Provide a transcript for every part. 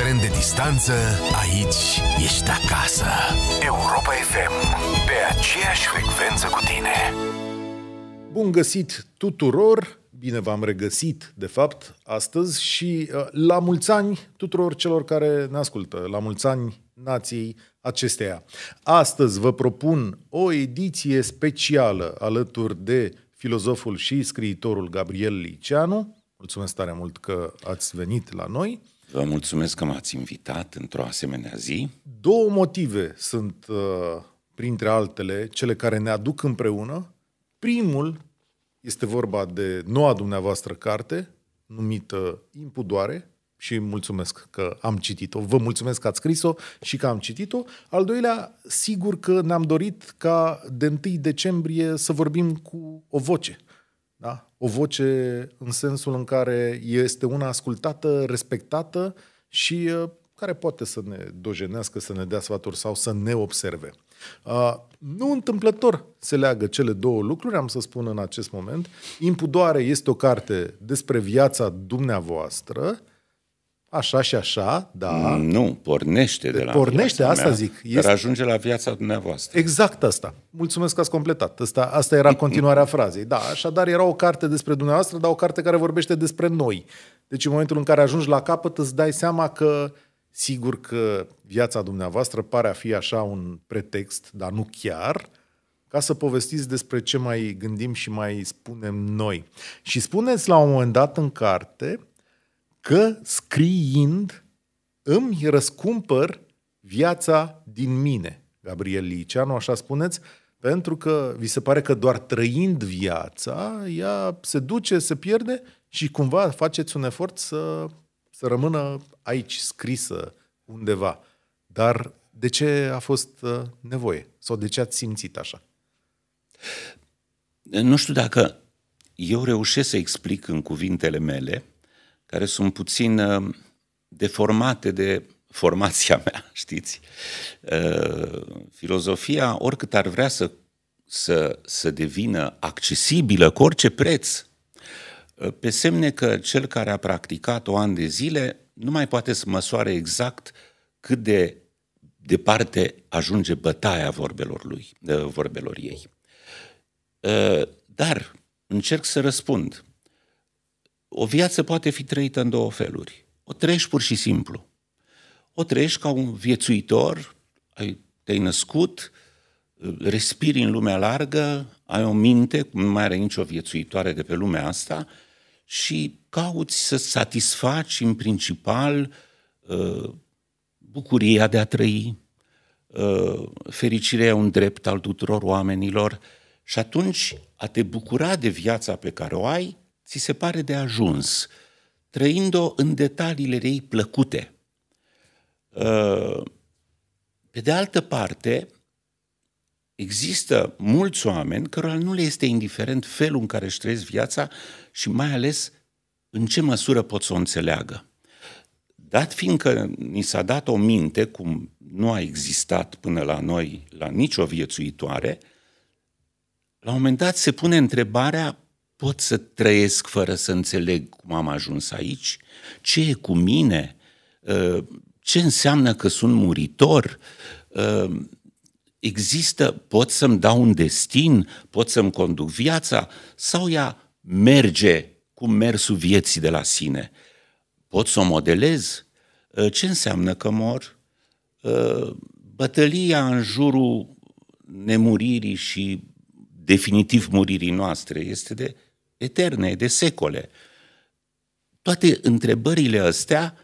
indiferent de distanță, aici ești acasă. Europa FM, pe aceeași frecvență cu tine. Bun găsit tuturor! Bine v-am regăsit, de fapt, astăzi și uh, la mulți ani tuturor celor care ne ascultă, la mulți ani nației acesteia. Astăzi vă propun o ediție specială alături de filozoful și scriitorul Gabriel Liceanu. Mulțumesc tare mult că ați venit la noi. Vă mulțumesc că m-ați invitat într-o asemenea zi. Două motive sunt, uh, printre altele, cele care ne aduc împreună. Primul este vorba de noua dumneavoastră carte, numită Impudoare, și mulțumesc că am citit-o. Vă mulțumesc că ați scris-o și că am citit-o. Al doilea, sigur că ne-am dorit ca de 1 decembrie să vorbim cu o voce – da? O voce în sensul în care este una ascultată, respectată și uh, care poate să ne dojenească, să ne dea sfaturi sau să ne observe. Uh, nu întâmplător se leagă cele două lucruri, am să spun în acest moment. Impudoare este o carte despre viața dumneavoastră, așa și așa, da. Nu, pornește de, de la Pornește, asta mea, zic. Este... Dar ajunge la viața dumneavoastră. Exact asta. Mulțumesc că ați completat. Asta, asta era continuarea frazei. Da, așadar era o carte despre dumneavoastră, dar o carte care vorbește despre noi. Deci în momentul în care ajungi la capăt îți dai seama că sigur că viața dumneavoastră pare a fi așa un pretext, dar nu chiar, ca să povestiți despre ce mai gândim și mai spunem noi. Și spuneți la un moment dat în carte că scriind îmi răscumpăr viața din mine. Gabriel Liceanu, așa spuneți, pentru că vi se pare că doar trăind viața, ea se duce, se pierde și cumva faceți un efort să, să rămână aici, scrisă undeva. Dar de ce a fost uh, nevoie? Sau de ce ați simțit așa? Nu știu dacă eu reușesc să explic în cuvintele mele care sunt puțin uh, deformate de formația mea, știți? Uh, filozofia, oricât ar vrea să, să, să devină accesibilă cu orice preț, uh, pe semne că cel care a practicat-o ani de zile nu mai poate să măsoare exact cât de departe ajunge bătaia vorbelor, lui, vorbelor ei. Dar încerc să răspund o viață poate fi trăită în două feluri. O trăiești pur și simplu. O trăiești ca un viețuitor, ai, te-ai născut, respiri în lumea largă, ai o minte, nu mai are nicio viețuitoare de pe lumea asta, și cauți să satisfaci în principal ă, bucuria de a trăi, ă, fericirea e un drept al tuturor oamenilor și atunci a te bucura de viața pe care o ai ți se pare de ajuns, trăind-o în detaliile ei plăcute. Uh, pe de altă parte, există mulți oameni cărora nu le este indiferent felul în care își trăiesc viața și mai ales în ce măsură pot să o înțeleagă. Dat fiindcă ni s-a dat o minte, cum nu a existat până la noi la nicio viețuitoare, la un moment dat se pune întrebarea pot să trăiesc fără să înțeleg cum am ajuns aici, ce e cu mine, uh, ce înseamnă că sunt muritor, uh, există, pot să-mi dau un destin, pot să-mi conduc viața sau ea merge cu mersul vieții de la sine. Pot să o modelez? Uh, ce înseamnă că mor? Bătălia în jurul nemuririi și definitiv muririi noastre este de eterne, de secole. Toate întrebările astea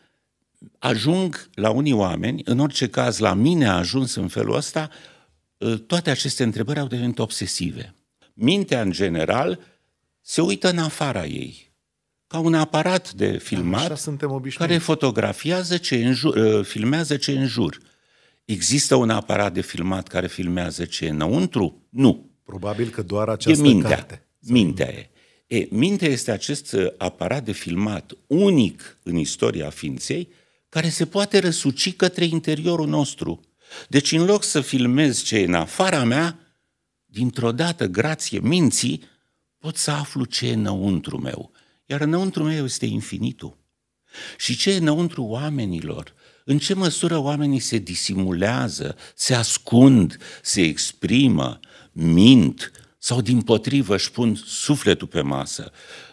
ajung la unii oameni, în orice caz la mine a ajuns în felul ăsta, ă, toate aceste întrebări au devenit obsesive. Mintea, în general, se uită în afara ei, ca un aparat de da, filmat care fotografiază ce în jur, ă, filmează ce în jur. Există un aparat de filmat care filmează ce înăuntru? Nu. Probabil că doar această e mintea. carte. Mintea e. E, mintea este acest uh, aparat de filmat unic în istoria ființei care se poate răsuci către interiorul nostru. Deci în loc să filmez ce e în afara mea, dintr-o dată, grație minții, pot să aflu ce e înăuntru meu. Iar înăuntru meu este infinitul. Și ce e înăuntru oamenilor? În ce măsură oamenii se disimulează, se ascund, se exprimă, mint, sau din potrivă își pun sufletul pe masă,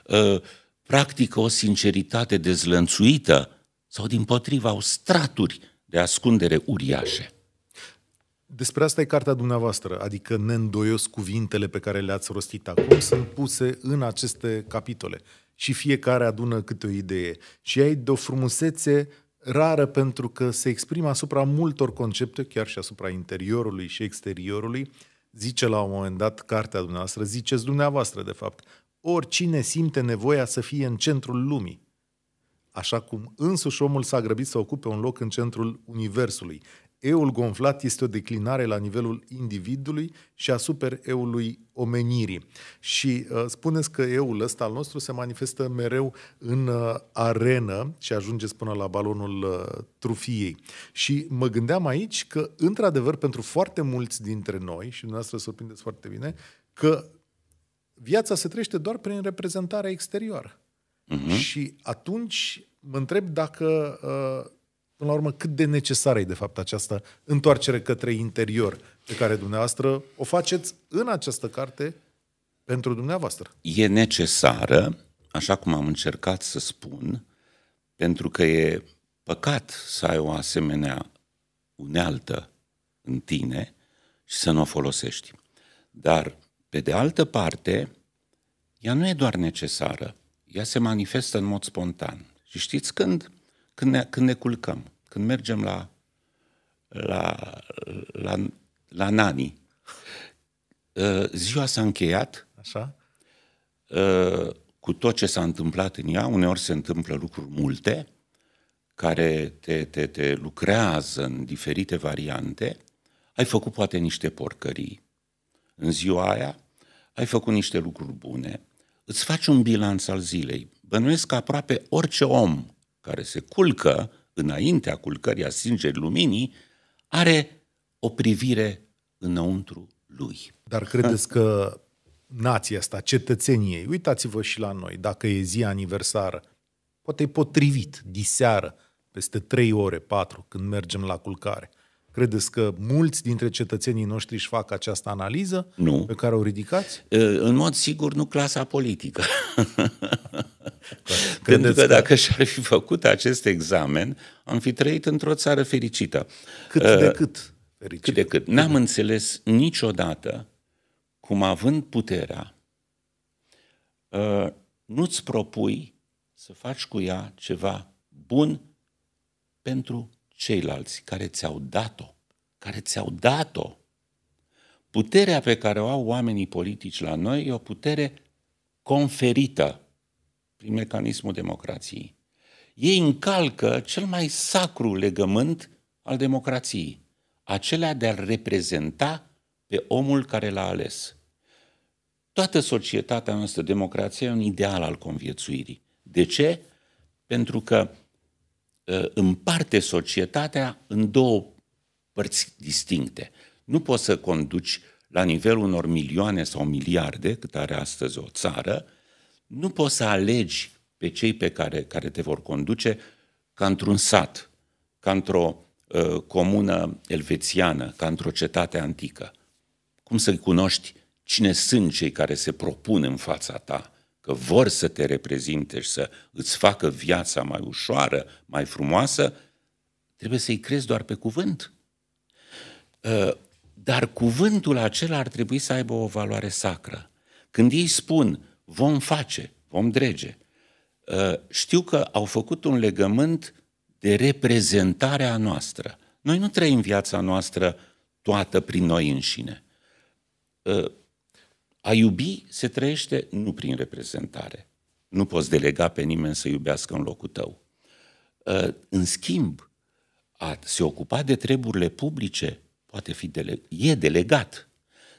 ă, practică o sinceritate dezlănțuită sau din potrivă au straturi de ascundere uriașe. Despre asta e cartea dumneavoastră, adică neîndoios cuvintele pe care le-ați rostit acum sunt puse în aceste capitole și fiecare adună câte o idee. Și ai de o frumusețe rară pentru că se exprimă asupra multor concepte, chiar și asupra interiorului și exteriorului, zice la un moment dat cartea dumneavoastră, ziceți dumneavoastră, de fapt, oricine simte nevoia să fie în centrul lumii, așa cum însuși omul s-a grăbit să ocupe un loc în centrul Universului. Eul gonflat este o declinare la nivelul individului și a super-eului omenirii. Și uh, spuneți că eul ăsta al nostru se manifestă mereu în uh, arenă și ajunge până la balonul uh, trufiei. Și mă gândeam aici că, într-adevăr, pentru foarte mulți dintre noi, și dumneavoastră surprindeți foarte bine, că viața se trăiește doar prin reprezentarea exterioară. Uh-huh. Și atunci mă întreb dacă... Uh, până la urmă, cât de necesară e, de fapt, această întoarcere către interior pe care dumneavoastră o faceți în această carte pentru dumneavoastră. E necesară, așa cum am încercat să spun, pentru că e păcat să ai o asemenea unealtă în tine și să nu o folosești. Dar, pe de altă parte, ea nu e doar necesară, ea se manifestă în mod spontan. Și știți când? când ne, când ne culcăm, când mergem la, la, la, la nani. Uh, ziua s-a încheiat Așa? Uh, cu tot ce s-a întâmplat în ea. Uneori se întâmplă lucruri multe care te, te, te lucrează în diferite variante. Ai făcut poate niște porcării. În ziua aia ai făcut niște lucruri bune. Îți faci un bilanț al zilei. Bănuiesc că aproape orice om care se culcă înaintea culcării a singerii luminii, are o privire înăuntru lui. Dar credeți că nația asta, cetățenii ei, uitați-vă și la noi, dacă e zi aniversară, poate e potrivit, diseară, peste trei ore, patru, când mergem la culcare. Credeți că mulți dintre cetățenii noștri își fac această analiză nu. pe care o ridicați? În mod sigur, nu clasa politică. Pentru că, că dacă și-ar fi făcut acest examen, am fi trăit într-o țară fericită. Cât de cât fericită. Cât de cât. N-am înțeles niciodată cum având puterea, nu-ți propui să faci cu ea ceva bun pentru ceilalți care ți-au dat-o, care ți-au dat-o. Puterea pe care o au oamenii politici la noi e o putere conferită prin mecanismul democrației. Ei încalcă cel mai sacru legământ al democrației, acela de a reprezenta pe omul care l-a ales. Toată societatea noastră, democrația, e un ideal al conviețuirii. De ce? Pentru că Uh, împarte societatea în două părți distincte. Nu poți să conduci la nivelul unor milioane sau miliarde, cât are astăzi o țară, nu poți să alegi pe cei pe care, care te vor conduce ca într-un sat, ca într-o uh, comună elvețiană, ca într-o cetate antică. Cum să-i cunoști cine sunt cei care se propun în fața ta? că vor să te reprezinte și să îți facă viața mai ușoară, mai frumoasă, trebuie să-i crezi doar pe cuvânt. Ă, dar cuvântul acela ar trebui să aibă o valoare sacră. Când ei spun, vom face, vom drege, ă, știu că au făcut un legământ de reprezentare a noastră. Noi nu trăim viața noastră toată prin noi înșine ă, a iubi se trăiește nu prin reprezentare. Nu poți delega pe nimeni să iubească în locul tău. Ă, în schimb, a se ocupa de treburile publice poate fi dele- e delegat.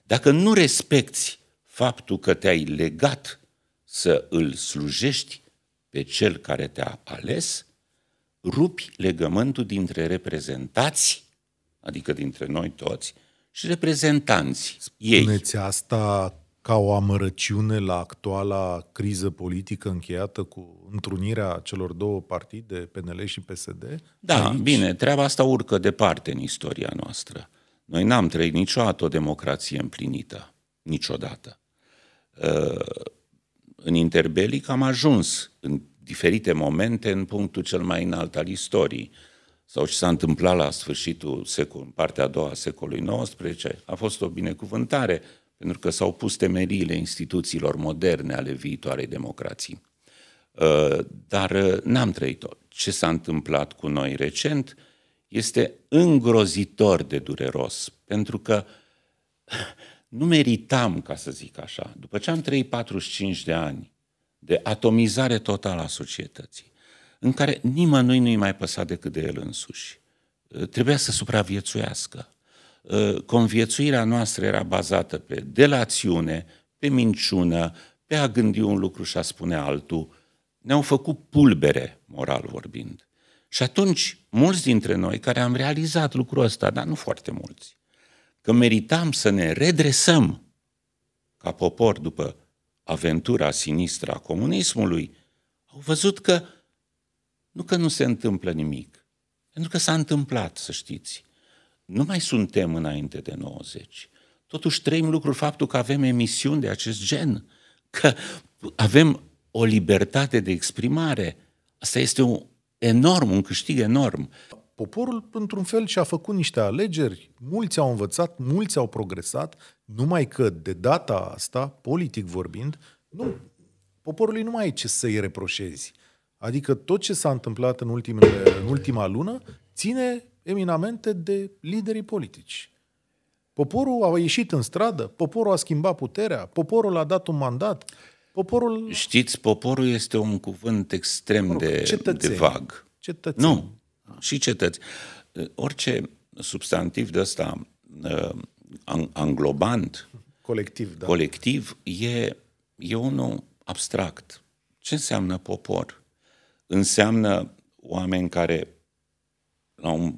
Dacă nu respecti faptul că te-ai legat să îl slujești pe cel care te-a ales, rupi legământul dintre reprezentați, adică dintre noi toți, și reprezentanți Spuneți ei. Spuneți asta ca o amărăciune la actuala criză politică încheiată cu întrunirea celor două partide, PNL și PSD? Da, aici? bine, treaba asta urcă departe în istoria noastră. Noi n-am trăit niciodată o democrație împlinită, niciodată. Uh, în interbelic am ajuns în diferite momente în punctul cel mai înalt al istoriei sau ce s-a întâmplat la sfârșitul secol, partea a doua a secolului XIX, a fost o binecuvântare pentru că s-au pus temeriile instituțiilor moderne ale viitoarei democrații. Uh, dar uh, n-am trăit-o. Ce s-a întâmplat cu noi recent este îngrozitor de dureros, pentru că nu meritam, ca să zic așa, după ce am trăit 45 de ani de atomizare totală a societății, în care nimănui nu-i mai păsa decât de el însuși, uh, trebuia să supraviețuiască. Ă, conviețuirea noastră era bazată pe delațiune, pe minciună, pe a gândi un lucru și a spune altul, ne-au făcut pulbere, moral vorbind. Și atunci, mulți dintre noi care am realizat lucrul ăsta, dar nu foarte mulți, că meritam să ne redresăm ca popor după aventura sinistră a comunismului, au văzut că nu că nu se întâmplă nimic, pentru că s-a întâmplat, să știți nu mai suntem înainte de 90. Totuși trăim lucrul faptul că avem emisiuni de acest gen, că avem o libertate de exprimare. Asta este un enorm, un câștig enorm. Poporul, într-un fel, și-a făcut niște alegeri, mulți au învățat, mulți au progresat, numai că de data asta, politic vorbind, nu, poporului nu mai e ce să-i reproșezi. Adică tot ce s-a întâmplat în, ultimele, în ultima lună ține eminamente de liderii politici. Poporul a ieșit în stradă, poporul a schimbat puterea, poporul a dat un mandat, poporul... Știți, poporul este un cuvânt extrem de, cetățeni, de vag. Cetățeni. Nu, și cetăți. Orice substantiv de ăsta uh, anglobant, colectiv, da. colectiv e, e unul abstract. Ce înseamnă popor? Înseamnă oameni care la un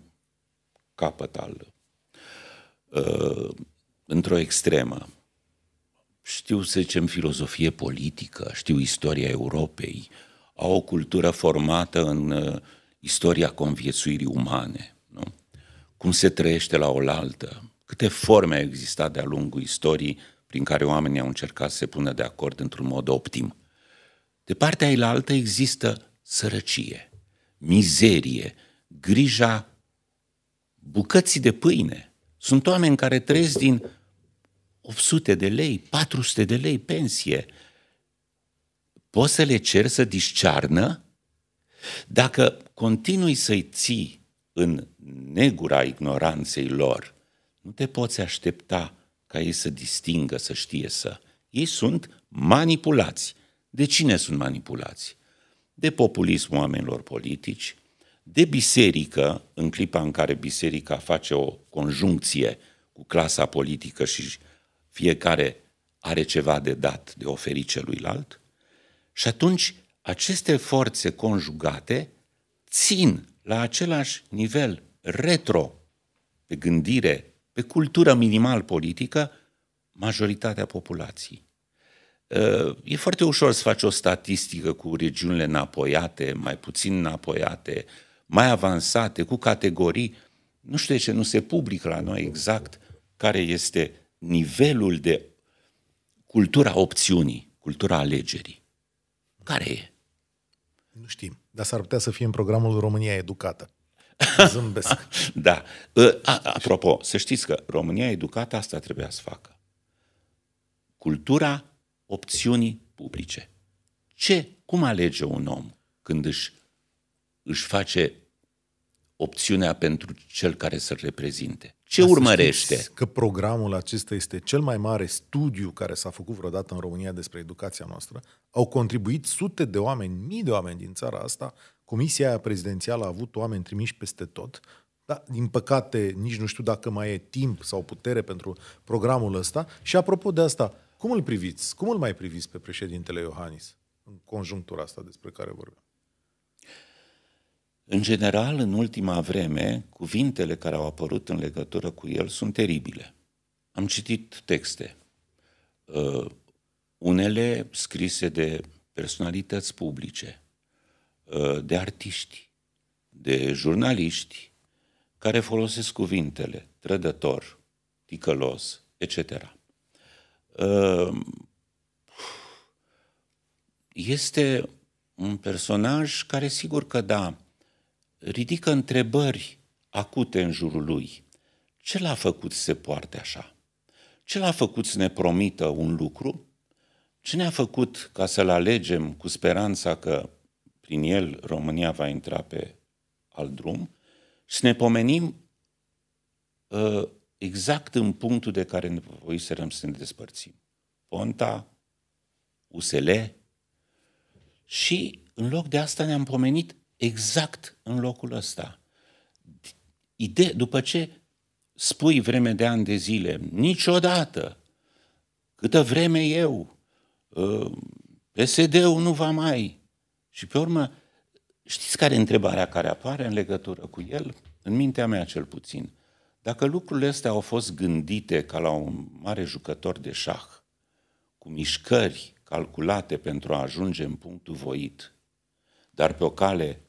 capăt al uh, într-o extremă. Știu, să zicem, filozofie politică, știu istoria Europei, au o cultură formată în uh, istoria conviețuirii umane, nu? cum se trăiește la oaltă, câte forme au existat de-a lungul istoriei prin care oamenii au încercat să se pună de acord într-un mod optim. De partea ailaltă există sărăcie, mizerie, grija bucății de pâine. Sunt oameni care trăiesc din 800 de lei, 400 de lei pensie. Poți să le ceri să discearnă? Dacă continui să-i ții în negura ignoranței lor, nu te poți aștepta ca ei să distingă, să știe să. Ei sunt manipulați. De cine sunt manipulați? De populismul oamenilor politici, de biserică, în clipa în care biserica face o conjuncție cu clasa politică și fiecare are ceva de dat, de oferit celuilalt, și atunci aceste forțe conjugate țin la același nivel retro, pe gândire, pe cultură minimal politică, majoritatea populației. Uh, e foarte ușor să faci o statistică cu regiunile înapoiate, mai puțin înapoiate, mai avansate, cu categorii, nu știu de ce nu se publică la noi exact care este nivelul de cultura opțiunii, cultura alegerii. Care e? Nu știm, dar s-ar putea să fie în programul România Educată. Zâmbesc. da. Ă, a, apropo, să știți că România Educată asta trebuia să facă. Cultura opțiunii publice. Ce? Cum alege un om când își își face opțiunea pentru cel care să-l reprezinte. Ce Asta urmărește? Că programul acesta este cel mai mare studiu care s-a făcut vreodată în România despre educația noastră. Au contribuit sute de oameni, mii de oameni din țara asta. Comisia aia prezidențială a avut oameni trimiși peste tot. dar, din păcate, nici nu știu dacă mai e timp sau putere pentru programul ăsta. Și apropo de asta, cum îl priviți? Cum îl mai priviți pe președintele Iohannis în conjunctura asta despre care vorbim? În general, în ultima vreme, cuvintele care au apărut în legătură cu el sunt teribile. Am citit texte, uh, unele scrise de personalități publice, uh, de artiști, de jurnaliști, care folosesc cuvintele trădător, ticălos, etc. Uh, este un personaj care, sigur că da, ridică întrebări acute în jurul lui. Ce l-a făcut să se poarte așa? Ce l-a făcut să ne promită un lucru? Ce ne-a făcut ca să-l alegem cu speranța că prin el România va intra pe alt drum? Și să ne pomenim uh, exact în punctul de care ne voiserăm să ne despărțim. Ponta, USL și în loc de asta ne-am pomenit exact în locul ăsta. Ide- după ce spui vreme de ani de zile, niciodată, câtă vreme eu, PSD-ul uh, nu va mai. Și pe urmă, știți care e întrebarea care apare în legătură cu el? În mintea mea cel puțin. Dacă lucrurile astea au fost gândite ca la un mare jucător de șah, cu mișcări calculate pentru a ajunge în punctul voit, dar pe o cale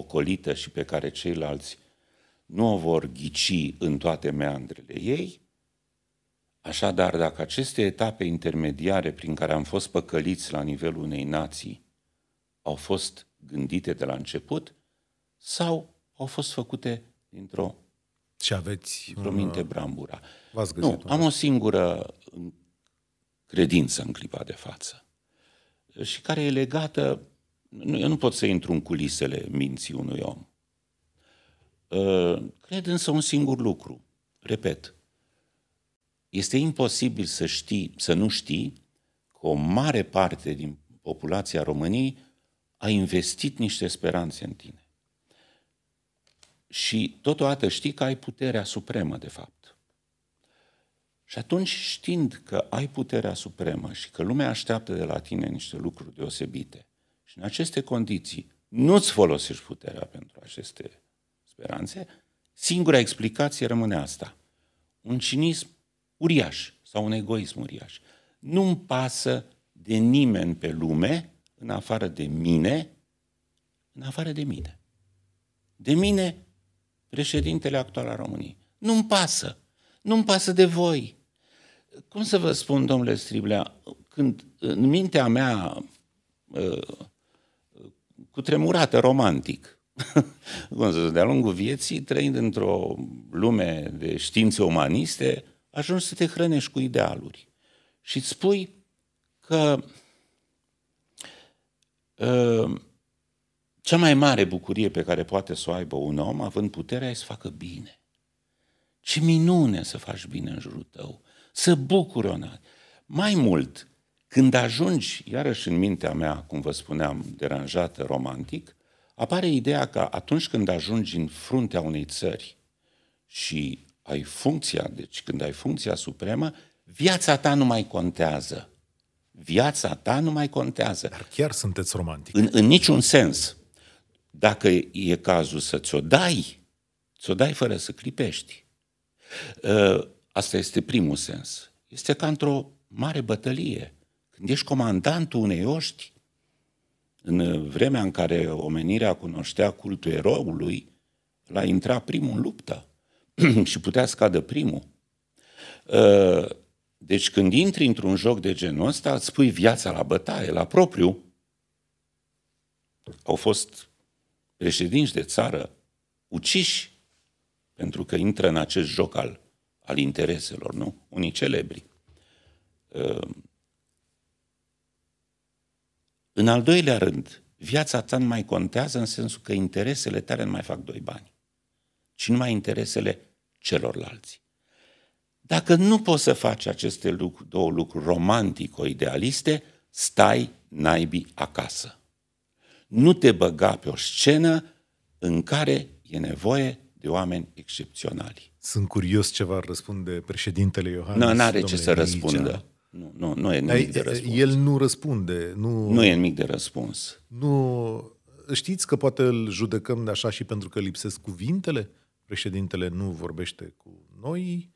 ocolită și pe care ceilalți nu o vor ghici în toate meandrele ei, Așadar, dacă aceste etape intermediare prin care am fost păcăliți la nivelul unei nații au fost gândite de la început sau au fost făcute dintr-o și aveți o uh, minte brambura. V-ați găsit nu, am o singură credință în clipa de față și care e legată nu, eu nu pot să intru în culisele minții unui om. Ă, cred însă un singur lucru. Repet, este imposibil să știi, să nu știi că o mare parte din populația României a investit niște speranțe în tine. Și totodată știi că ai puterea supremă, de fapt. Și atunci, știind că ai puterea supremă și că lumea așteaptă de la tine niște lucruri deosebite, și în aceste condiții nu-ți folosești puterea pentru aceste speranțe, singura explicație rămâne asta. Un cinism uriaș sau un egoism uriaș. Nu-mi pasă de nimeni pe lume, în afară de mine, în afară de mine. De mine, președintele actual al României. Nu-mi pasă. Nu-mi pasă de voi. Cum să vă spun, domnule Striblea, când în mintea mea uh, cu tremurată romantic. De-a lungul vieții, trăind într-o lume de științe umaniste, ajungi să te hrănești cu idealuri. Și îți spui că uh, cea mai mare bucurie pe care poate să o aibă un om, având puterea, e să facă bine. Ce minune să faci bine în jurul tău, să bucuri o Mai mult, când ajungi, iarăși în mintea mea, cum vă spuneam, deranjată romantic, apare ideea că atunci când ajungi în fruntea unei țări și ai funcția, deci când ai funcția supremă, viața ta nu mai contează. Viața ta nu mai contează. Dar chiar sunteți romantic. În, în niciun sens. Dacă e cazul să ți-o dai, ți-o dai fără să clipești. Ă, asta este primul sens. Este ca într-o mare bătălie când ești comandantul unei oști, în vremea în care omenirea cunoștea cultul eroului, l-a intrat primul în luptă și putea scadă primul. Ă, deci când intri într-un joc de genul ăsta, îți pui viața la bătaie, la propriu. Au fost președinți de țară uciși pentru că intră în acest joc al, al intereselor, nu? Unii celebri. Ă, în al doilea rând, viața ta nu mai contează în sensul că interesele tale nu mai fac doi bani, ci numai interesele celorlalți. Dacă nu poți să faci aceste lucruri, două lucruri romantico-idealiste, stai naibii acasă. Nu te băga pe o scenă în care e nevoie de oameni excepționali. Sunt curios ce va răspunde președintele Iohannis. Nu, no, are ce să răspundă. Nu, nu, nu e nimic de răspuns. El nu răspunde. Nu, nu e nimic de răspuns. Nu, știți că poate îl judecăm de așa și pentru că lipsesc cuvintele? Președintele nu vorbește cu noi,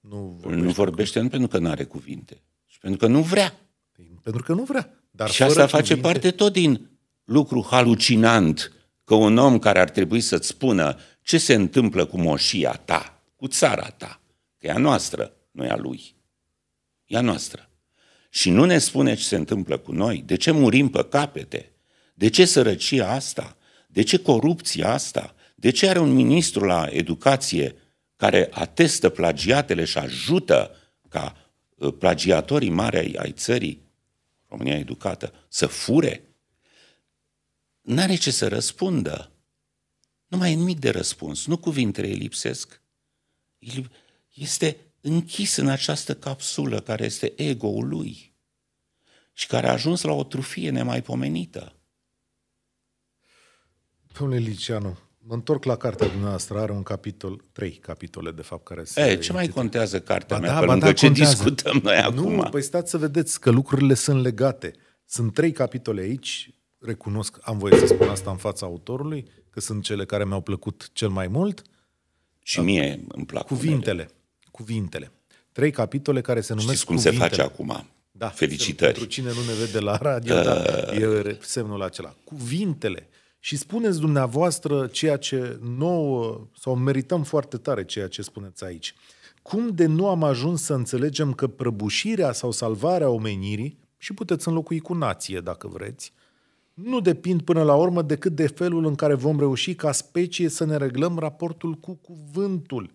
nu vorbește, nu vorbește cu... nu pentru că nu are cuvinte, și pentru că nu vrea. Păi, pentru că nu vrea. Dar și asta face cuvinte... parte tot din lucru halucinant, că un om care ar trebui să-ți spună ce se întâmplă cu moșia ta, cu țara ta, că e a noastră, nu e a lui, e a noastră. Și nu ne spune ce se întâmplă cu noi, de ce murim pe capete, de ce sărăcia asta, de ce corupția asta, de ce are un ministru la educație care atestă plagiatele și ajută ca ă, plagiatorii mari ai, ai țării, România educată, să fure? N-are ce să răspundă. Nu mai e nimic de răspuns. Nu cuvintele îi lipsesc. Este închis în această capsulă care este ego-ul lui și care a ajuns la o trufie nemaipomenită. Domnule Liceanu, mă întorc la cartea dumneavoastră, are un capitol, trei capitole de fapt care se... E, ce mai contează cartea ba mea da, pe ba lângă da, ce contează. discutăm noi nu, acum? Nu, păi stați să vedeți că lucrurile sunt legate. Sunt trei capitole aici, recunosc, am voie să spun asta în fața autorului, că sunt cele care mi-au plăcut cel mai mult. Și mie îmi plac. Cuvintele. Unele cuvintele. Trei capitole care se numesc Știți cum cuvintele. se face acum? Da, Felicitări. Pentru cine nu ne vede la radio, da, uh... dar e semnul acela. Cuvintele. Și spuneți dumneavoastră ceea ce nouă, sau merităm foarte tare ceea ce spuneți aici. Cum de nu am ajuns să înțelegem că prăbușirea sau salvarea omenirii, și puteți înlocui cu nație dacă vreți, nu depind până la urmă decât de felul în care vom reuși ca specie să ne reglăm raportul cu cuvântul.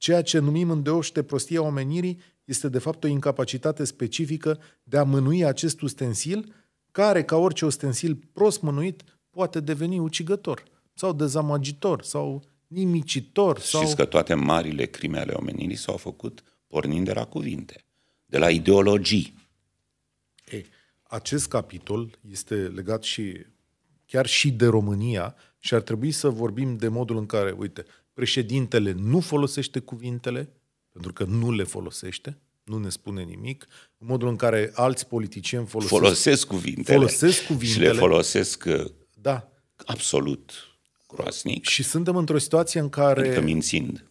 Ceea ce numim îndeoște prostia omenirii este de fapt o incapacitate specifică de a mânui acest ustensil, care, ca orice ustensil prost mânuit, poate deveni ucigător sau dezamăgitor sau nimicitor. Sau... Știți că toate marile crime ale omenirii s-au făcut pornind de la cuvinte, de la ideologii. Ei, acest capitol este legat și chiar și de România și ar trebui să vorbim de modul în care, uite, Președintele nu folosește cuvintele, pentru că nu le folosește, nu ne spune nimic, în modul în care alți politicieni folosesc, folosesc cuvintele. Folosesc cuvintele. Și le folosesc uh, da. absolut groasnic. Și suntem într-o situație în care... Adică mințind.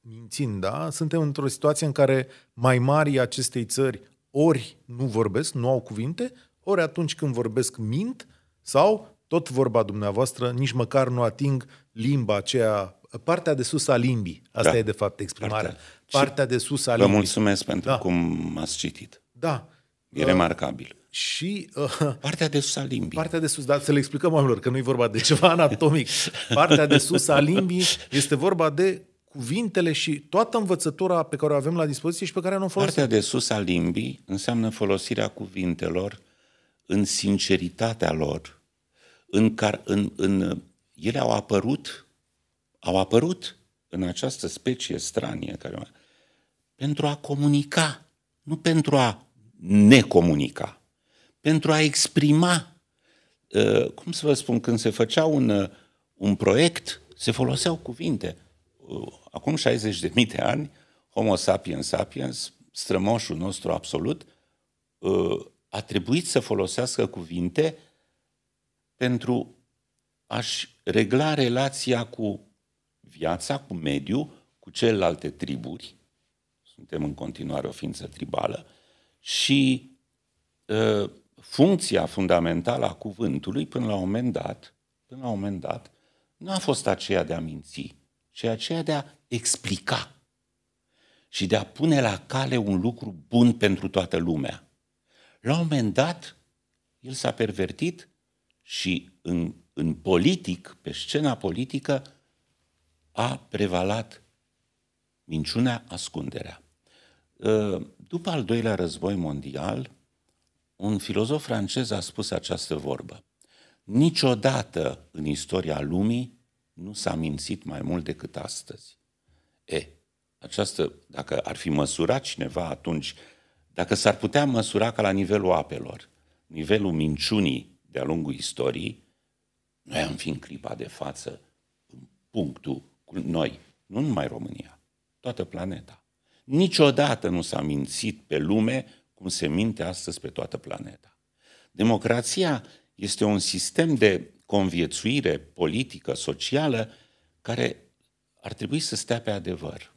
Mințind, da. Suntem într-o situație în care mai mari acestei țări ori nu vorbesc, nu au cuvinte, ori atunci când vorbesc mint, sau, tot vorba dumneavoastră, nici măcar nu ating limba aceea partea de sus a limbii. Asta da. e de fapt exprimarea. Partea, partea de sus a limbii. Vă mulțumesc pentru da. cum ați citit. Da. E uh, remarcabil. Și uh, partea de sus a limbii. Partea de sus, dar să le explicăm oamenilor că nu e vorba de ceva anatomic. Partea de sus a limbii este vorba de cuvintele și toată învățătura pe care o avem la dispoziție și pe care nu o folosim. Partea de sus a limbii înseamnă folosirea cuvintelor în sinceritatea lor, în, care, în, în ele au apărut au apărut în această specie stranie care pentru a comunica, nu pentru a necomunica, pentru a exprima. Uh, cum să vă spun, când se făcea un, uh, un proiect, se foloseau cuvinte. Uh, acum 60.000 de mii de ani, Homo sapiens sapiens, strămoșul nostru absolut, a trebuit să folosească cuvinte pentru a-și regla relația cu viața, cu mediul, cu celelalte triburi, suntem în continuare o ființă tribală, și ă, funcția fundamentală a cuvântului, până la un moment dat, până la un moment dat, nu a fost aceea de a minți, ci aceea de a explica și de a pune la cale un lucru bun pentru toată lumea. La un moment dat, el s-a pervertit și în, în politic, pe scena politică, a prevalat minciunea, ascunderea. Ă, după al doilea război mondial, un filozof francez a spus această vorbă. Niciodată în istoria lumii nu s-a mințit mai mult decât astăzi. E, această, dacă ar fi măsurat cineva atunci, dacă s-ar putea măsura ca la nivelul apelor, nivelul minciunii de-a lungul istoriei, noi am fi în clipa de față în punctul noi, nu numai România, toată planeta. Niciodată nu s-a mințit pe lume cum se minte astăzi pe toată planeta. Democrația este un sistem de conviețuire politică, socială, care ar trebui să stea pe adevăr.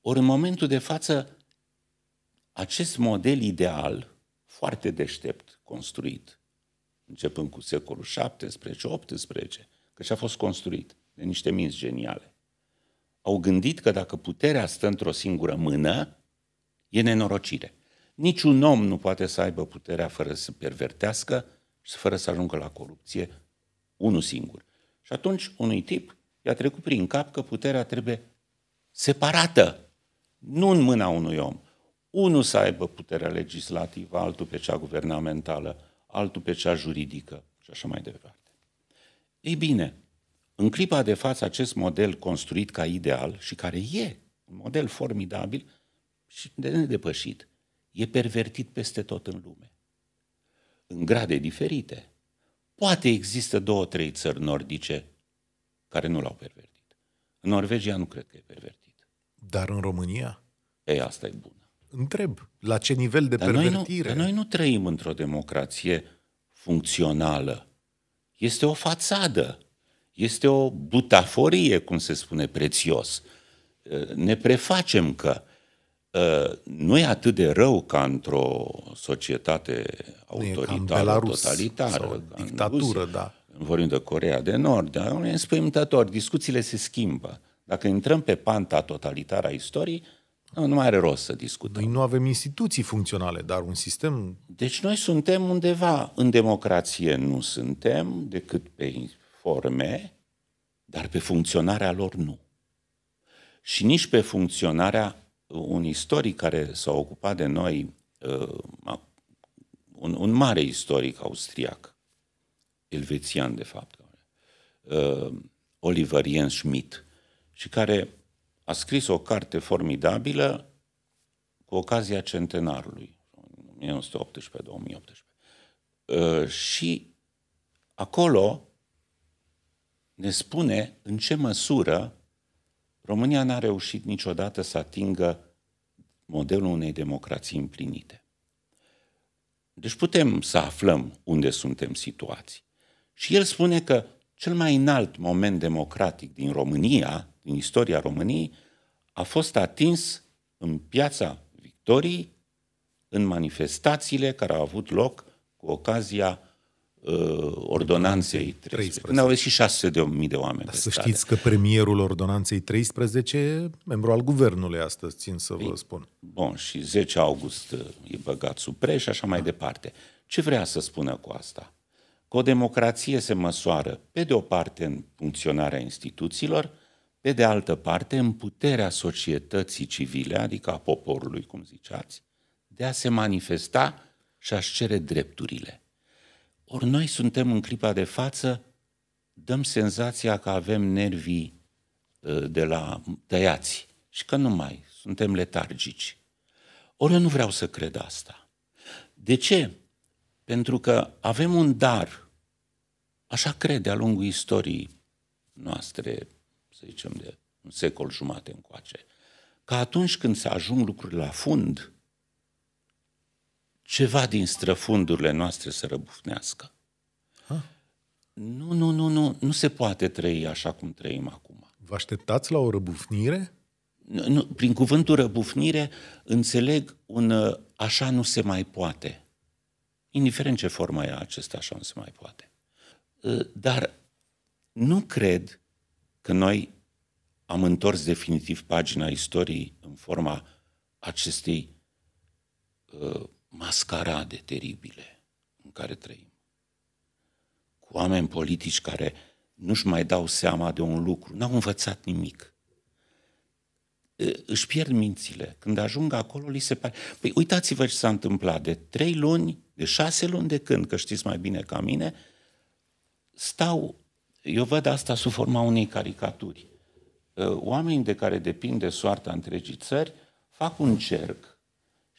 Ori în momentul de față, acest model ideal, foarte deștept construit, începând cu secolul 17-18, că și-a fost construit de niște minți geniale, au gândit că dacă puterea stă într-o singură mână, e nenorocire. Niciun om nu poate să aibă puterea fără să pervertească și fără să ajungă la corupție, unul singur. Și atunci unui tip i-a trecut prin cap că puterea trebuie separată, nu în mâna unui om. Unul să aibă puterea legislativă, altul pe cea guvernamentală, altul pe cea juridică și așa mai departe. Ei bine, în clipa de față, acest model construit ca ideal și care e un model formidabil și de nedepășit, e pervertit peste tot în lume. În grade diferite. Poate există două, trei țări nordice care nu l-au pervertit. În Norvegia nu cred că e pervertit. Dar în România? Ei, asta e bună. Întreb, la ce nivel de dar pervertire? Noi nu, noi nu trăim într-o democrație funcțională. Este o fațadă. Este o butaforie, cum se spune prețios. Eh, ne prefacem că eh, nu e atât de rău ca într-o societate autoritară, Belarus, totalitară. dictatură, Rusia. da. Vorbim de Corea de Nord, dar nu e înspăimântător. Discuțiile se schimbă. Dacă intrăm pe panta totalitară a istoriei, nu, nu mai are rost să discutăm. Noi nu avem instituții funcționale, dar un sistem... Deci noi suntem undeva. În democrație nu suntem, decât pe forme, dar pe funcționarea lor nu. Și nici pe funcționarea un istoric care s-a ocupat de noi, uh, un, un mare istoric austriac, elvețian de fapt, uh, Oliver Jens Schmidt, și care a scris o carte formidabilă cu ocazia centenarului, 1918-2018. Uh, și acolo ne spune în ce măsură România n-a reușit niciodată să atingă modelul unei democrații împlinite. Deci putem să aflăm unde suntem situați. Și el spune că cel mai înalt moment democratic din România, din istoria României, a fost atins în piața Victoriei, în manifestațiile care au avut loc cu ocazia uh, ordonanței 13. ne au și 600 de mii de oameni. Dar să știți că premierul ordonanței 13 membru al guvernului astăzi, țin să vă spun. Bun, și 10 august uh, e băgat sub preș și așa mai da. departe. Ce vrea să spună cu asta? Că o democrație se măsoară, pe de o parte, în funcționarea instituțiilor, pe de altă parte, în puterea societății civile, adică a poporului, cum ziceați, de a se manifesta și a-și cere drepturile. Ori noi suntem în clipa de față, dăm senzația că avem nervii ă, de la tăiați și că nu mai suntem letargici. Ori eu nu vreau să cred asta. De ce? Pentru că avem un dar, așa cred de-a lungul istoriei noastre, să zicem de un secol jumate încoace, că atunci când se ajung lucrurile la fund, ceva din străfundurile noastre să răbufnească. Ha? Nu, nu, nu, nu, nu se poate trăi așa cum trăim acum. Vă așteptați la o răbufnire? Nu, nu, prin cuvântul răbufnire înțeleg un uh, așa nu se mai poate. Indiferent ce formă e acesta, așa nu se mai poate. Uh, dar nu cred că noi am întors definitiv pagina istoriei în forma acestei uh, mascarade teribile în care trăim. Cu oameni politici care nu-și mai dau seama de un lucru, n-au învățat nimic. Își pierd mințile. Când ajung acolo, li se pare... Păi uitați-vă ce s-a întâmplat de trei luni, de șase luni de când, că știți mai bine ca mine, stau, eu văd asta sub forma unei caricaturi. Oamenii de care depinde soarta întregii țări fac un cerc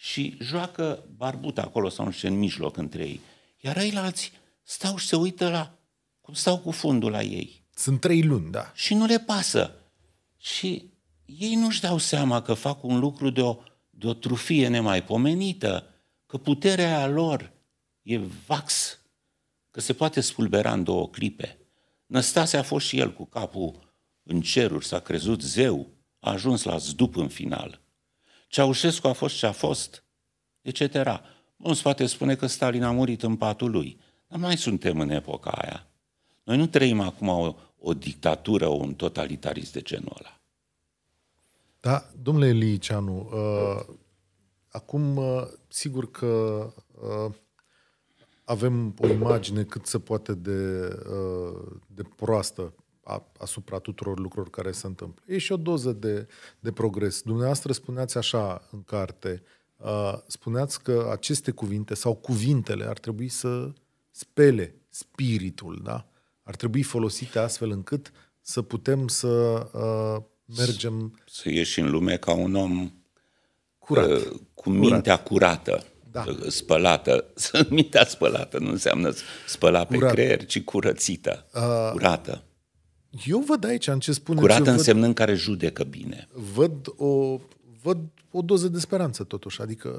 și joacă barbuta acolo sau nu știu în mijloc între ei. Iar ei la alți stau și se uită la cum stau cu fundul la ei. Sunt trei luni, da. Și nu le pasă. Și ei nu-și dau seama că fac un lucru de o, de o trufie nemaipomenită, că puterea lor e vax, că se poate spulbera în două clipe. Năstase a fost și el cu capul în ceruri, s-a crezut zeu, a ajuns la zdup în final. Ceaușescu a fost ce a fost, etc. se poate spune că Stalin a murit în patul lui, dar mai suntem în epoca aia. Noi nu trăim acum o, o dictatură, un totalitarism de genul ăla. Da, domnule Liceanu, uh, acum uh, sigur că uh, avem o imagine cât se poate de, uh, de proastă a, asupra tuturor lucrurilor care se întâmplă. E și o doză de, de progres. Dumneavoastră spuneați așa în carte, uh, spuneați că aceste cuvinte sau cuvintele ar trebui să spele spiritul, da? Ar trebui folosite astfel încât să putem să uh, mergem... Să ieși în lume ca un om curat. Uh, cu mintea curată da. spălată. Mintea spălată nu înseamnă spăla Curat. pe creier, ci curățită, uh, curată. Eu văd aici în ce spune. Curat eu însemnând care judecă bine. Văd o, văd o doză de speranță totuși. Adică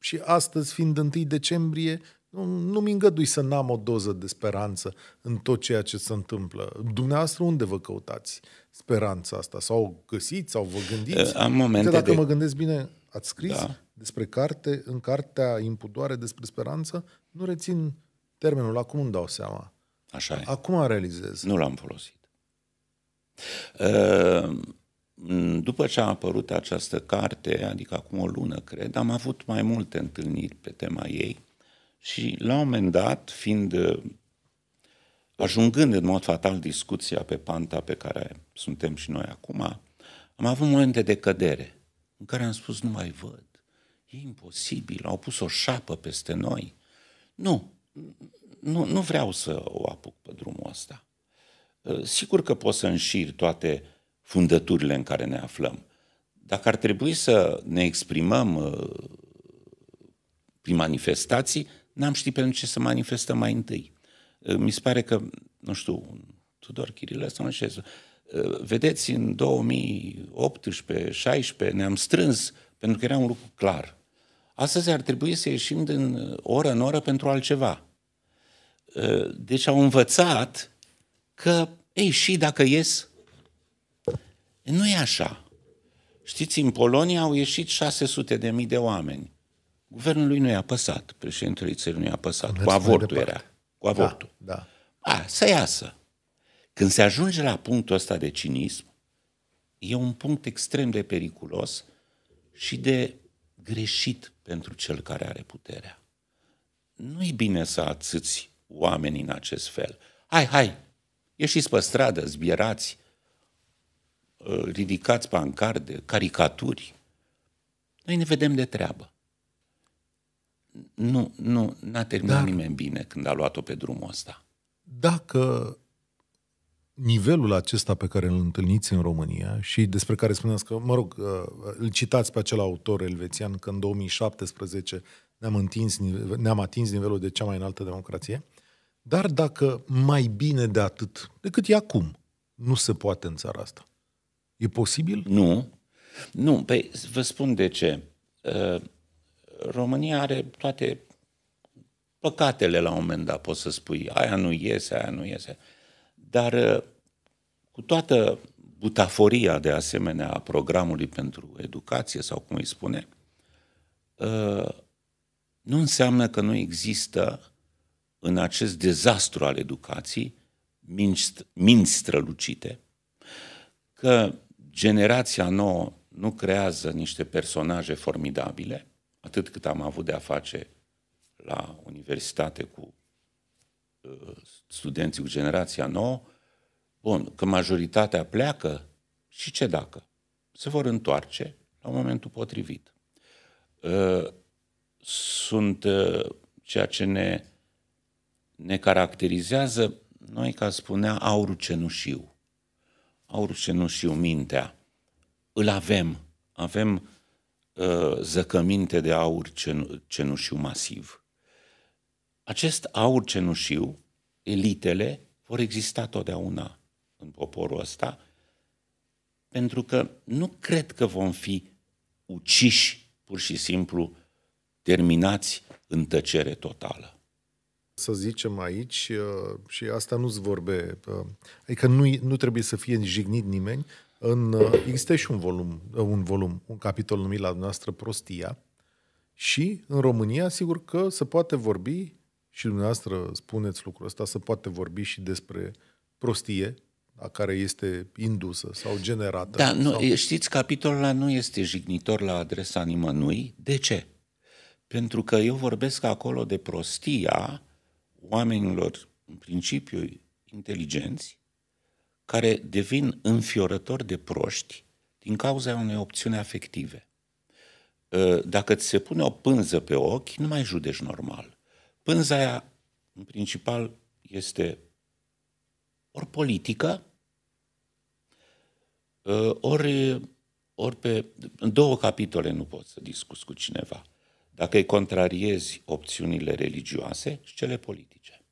și astăzi, fiind 1 decembrie, nu, nu-mi îngădui să n-am o doză de speranță în tot ceea ce se întâmplă. Dumneavoastră unde vă căutați speranța asta? Sau o găsiți, sau vă gândiți? Am momente dacă de... mă gândesc bine, ați scris da. despre carte, în cartea Impudoare despre speranță, nu rețin termenul, acum îmi dau seama. Așa e. Acum realizez. Nu l-am folosit. Ehm, după ce a apărut această carte, adică acum o lună, cred, am avut mai multe întâlniri pe tema ei și la un moment dat, fiind eh, ajungând în mod fatal discuția pe panta pe care suntem și noi acum, am avut momente de cădere în care am spus nu mai văd, e imposibil, au pus o șapă peste noi. Nu, nu, nu vreau să o apuc pe drumul ăsta. Uh, sigur că pot să înșir toate fundăturile în care ne aflăm. Dacă ar trebui să ne exprimăm uh, prin manifestații, n-am ști pentru ce să manifestăm mai întâi. Uh, mi se pare că, nu știu, Tudor Chirilă sau nu știu, vedeți, în 2018-16 ne-am strâns pentru că era un lucru clar. Astăzi ar trebui să ieșim din oră în oră pentru altceva. Ă, deci au învățat că, ei, și dacă ies, nu e așa. Știți, în Polonia au ieșit 600 de mii de oameni. Guvernul lui nu i-a păsat, președintele țării nu i-a păsat. cu avortul era. Cu avortul. Da, da. A, să iasă. Când se ajunge la punctul ăsta de cinism, e un punct extrem de periculos și de greșit pentru cel care are puterea. Nu-i bine să ațâți oamenii în acest fel. Hai, hai, ieșiți pe stradă, zbierați, ridicați pancarde, caricaturi. Noi ne vedem de treabă. Nu, nu, n-a terminat Dar... nimeni bine când a luat-o pe drumul ăsta. Dacă nivelul acesta pe care îl întâlniți în România și despre care spuneați că, mă rog, uh, îl citați pe acel autor elvețian că în 2017 ne-am, întins, ne-am atins nivelul de cea mai înaltă democrație, dar dacă mai bine de atât decât e acum, nu se poate în țara asta. E posibil? Nu. Nu, păi vă spun de ce. Ă, România are toate păcatele la un moment dat, poți să spui, aia nu iese, aia nu iese. Dar ă, cu toată butaforia de asemenea a programului pentru educație, sau cum îi spune, ă, nu înseamnă că nu există în acest dezastru al educației minți strălucite, că generația nouă nu creează niște personaje formidabile, atât cât am avut de-a face la universitate cu uh, studenții cu generația nouă, bun, că majoritatea pleacă și ce dacă? Se vor întoarce la momentul potrivit. Uh, sunt uh, ceea ce ne, ne caracterizează, noi, ca spunea, aurul cenușiu. Aurul cenușiu, mintea. Îl avem. Avem uh, zăcăminte de aur cenu- cenușiu masiv. Acest aur cenușiu, elitele, vor exista totdeauna în poporul ăsta, pentru că nu cred că vom fi uciși pur și simplu terminați în tăcere totală. Să zicem aici, uh, și asta nu-ți vorbe, uh, adică nu, nu trebuie să fie jignit nimeni, în, uh, există și un volum, un volum, un capitol numit la dumneavoastră Prostia și în România, sigur că se poate vorbi și dumneavoastră spuneți lucrul ăsta, se poate vorbi și despre prostie, a care este indusă sau generată. Da, nu, sau... știți, capitolul ăla nu este jignitor la adresa nimănui. De ce? Pentru că eu vorbesc acolo de prostia oamenilor, în principiu, inteligenți, care devin înfiorători de proști din cauza unei opțiuni afective. Ă, dacă ți se pune o pânză pe ochi, nu mai judești normal. Pânza aia, în principal, este ori politică, ă, ori, ori pe două capitole nu poți să discuți cu cineva – dacă îi contrariezi opțiunile religioase și cele politice.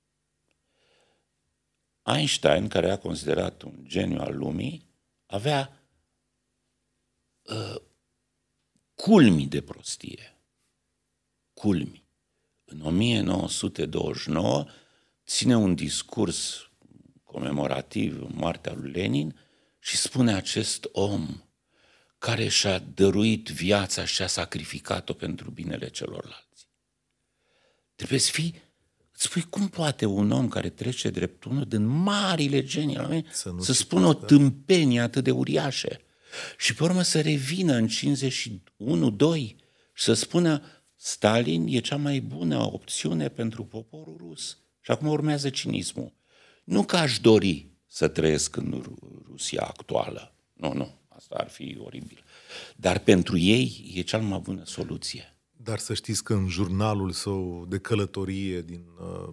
Einstein, care a considerat un geniu al lumii, avea uh, culmi de prostie. Culmi. În 1929 ține un discurs comemorativ în moartea lui Lenin și spune acest om care și-a dăruit viața și a sacrificat-o pentru binele celorlalți. Trebuie să fii, îți spui cum poate un om care trece drept unul din marile genii la mine, să, să spună o tâmpenie atât de uriașe și pe urmă să revină în 51-2 și să spună Stalin e cea mai bună opțiune pentru poporul rus. Și acum urmează cinismul. Nu că aș dori să trăiesc în Rusia actuală. Nu, nu asta ar fi oribil. Dar pentru ei e cea mai bună soluție. Dar să știți că în jurnalul său de călătorie din uh,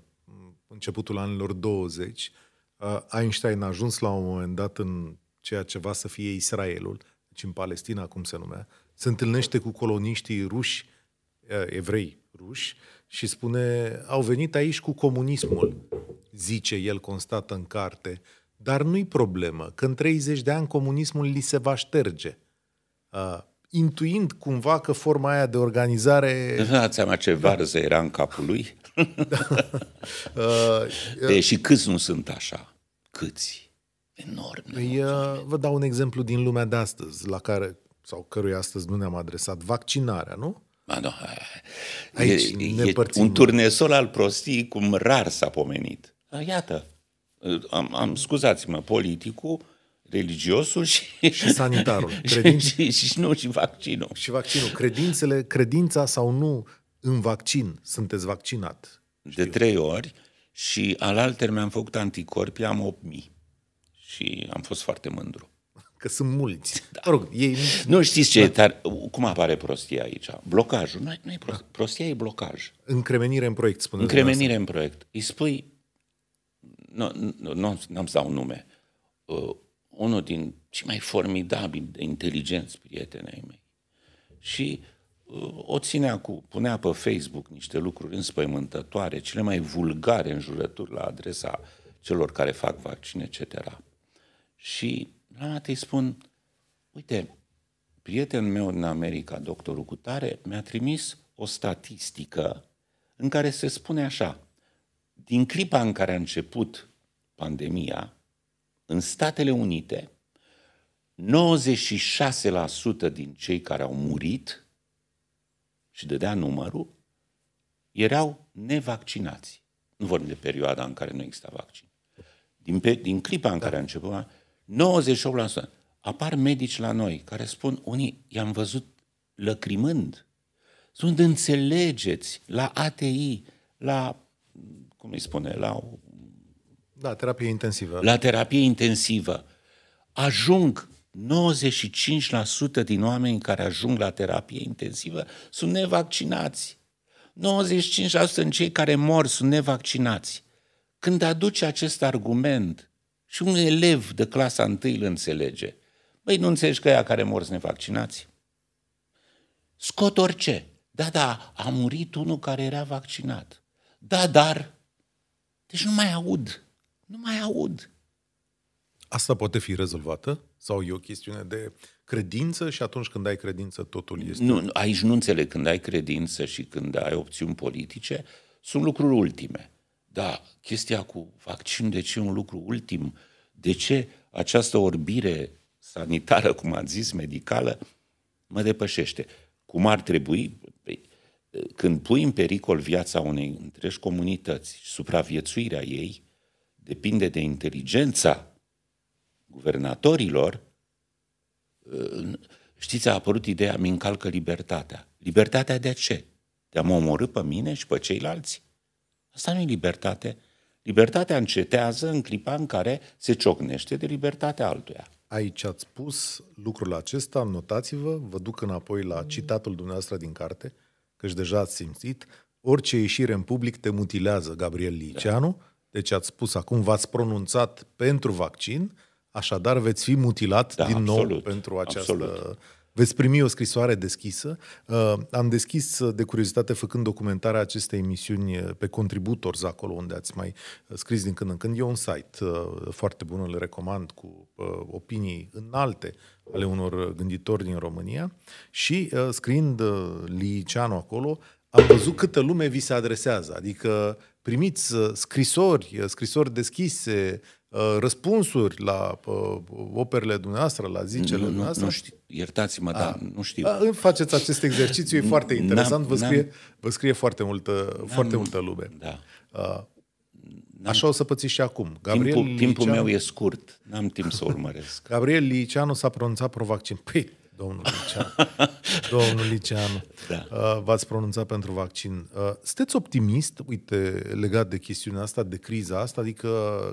începutul anilor 20, uh, Einstein a ajuns la un moment dat în ceea ce va să fie Israelul, deci în Palestina, cum se numea, se întâlnește cu coloniștii ruși, uh, evrei ruși, și spune, au venit aici cu comunismul, zice el, constată în carte, dar nu-i problemă, că în 30 de ani comunismul li se va șterge. Uh, intuind cumva că forma aia de organizare... Nu dați seama ce varză era în capul lui? Da. uh, de, și câți nu sunt așa? Câți? Enorm. Uh, vă dau un exemplu din lumea de astăzi, la care, sau căruia astăzi nu ne-am adresat, vaccinarea, nu? Ma, nu. Aici e, ne e un turnesol al prostii cum rar s-a pomenit. Iată, am, am scuzați-mă, politicul, religiosul și... Și sanitarul. Credin... și, și, și, nu, și vaccinul. Și vaccinul. Credințele, credința sau nu în vaccin, sunteți vaccinat. Știu. De trei ori și al alter mi-am făcut anticorpi, am 8000. Și am fost foarte mândru. Că sunt mulți. Da. rog, ei... Nu știți ce da. Uh, cum apare prostia aici? Blocajul. Nu, nu e prostia, da. prostia e blocaj. Încremenire în proiect, spuneți. Încremenire în proiect. Îi spui, nu, nu, nu am să dau nume, uh, unul din cei mai formidabili de inteligenți prietenei ai mei. Și uh, o ținea cu, punea pe Facebook niște lucruri înspăimântătoare, cele mai vulgare înjurături la adresa celor care fac vaccin, etc. Și la un îi spun, uite, prietenul meu din America, doctorul Cutare, mi-a trimis o statistică în care se spune așa, din clipa în care a început pandemia, în Statele Unite, 96% din cei care au murit, și dădea numărul, erau nevaccinați. Nu vorbim de perioada în care nu exista vaccin. Din, pe, din clipa în care a început, 98% apar medici la noi care spun, unii i-am văzut lăcrimând, sunt înțelegeți la ATI, la cum îi spune, la... Da, terapie intensivă. La terapie intensivă. Ajung 95% din oameni care ajung la terapie intensivă sunt nevaccinați. 95% din cei care mor sunt nevaccinați. Când aduce acest argument și un elev de clasa 1 îl înțelege, băi, nu înțelegi că ea care mor sunt nevaccinați? Scot orice. Da, da, a murit unul care era vaccinat. Da, dar deci nu mai aud. Nu mai aud. Asta poate fi rezolvată? Sau e o chestiune de credință și atunci când ai credință totul este... Nu, aici nu înțeleg. Când ai credință și când ai opțiuni politice, sunt lucruri ultime. Da, chestia cu vaccin, de ce un lucru ultim? De ce această orbire sanitară, cum am zis, medicală, mă depășește? Cum ar trebui, când pui în pericol viața unei întregi comunități și supraviețuirea ei, depinde de inteligența guvernatorilor, uh, știți, a apărut ideea, mi încalcă libertatea. Libertatea de ce? De a mă omorâ pe mine și pe ceilalți? Asta nu e libertate. Libertatea încetează în clipa în care se ciocnește de libertatea altuia. Aici ați spus lucrul acesta, notați-vă, vă duc înapoi la citatul dumneavoastră din carte căci deja ați simțit, orice ieșire în public te mutilează, Gabriel Liceanu. Da. Deci ați spus acum, v-ați pronunțat pentru vaccin, așadar veți fi mutilat da, din absolut, nou pentru această absolut. Veți primi o scrisoare deschisă. Uh, am deschis uh, de curiozitate făcând documentarea acestei emisiuni uh, pe Contributors, acolo unde ați mai scris din când în când. E un site foarte bun, îl recomand, cu opinii înalte ale unor gânditori din România. Și scriind Liceanu acolo, am văzut câtă lume vi se adresează. Adică primiți scrisori, scrisori deschise, răspunsuri la operele dumneavoastră, la zicele nu, nu, dumneavoastră. Nu, știu, Iertați-mă, dar ah. nu știu. A, ah, faceți acest exercițiu, e foarte interesant, vă scrie, vă scrie foarte multă, foarte multă lume. Da. A, ah, Așa o să pățiți și acum. Gabriel timpul, Liceanu... timpul meu e scurt, n-am timp să urmăresc. Gabriel Liceanu s-a pronunțat pro-vaccin. Păi, domnul Liceanu, domnul Liceanu, da. uh, v-ați pronunțat pentru vaccin. Uh, sunteți optimist, uite, legat de chestiunea asta, de criza asta, adică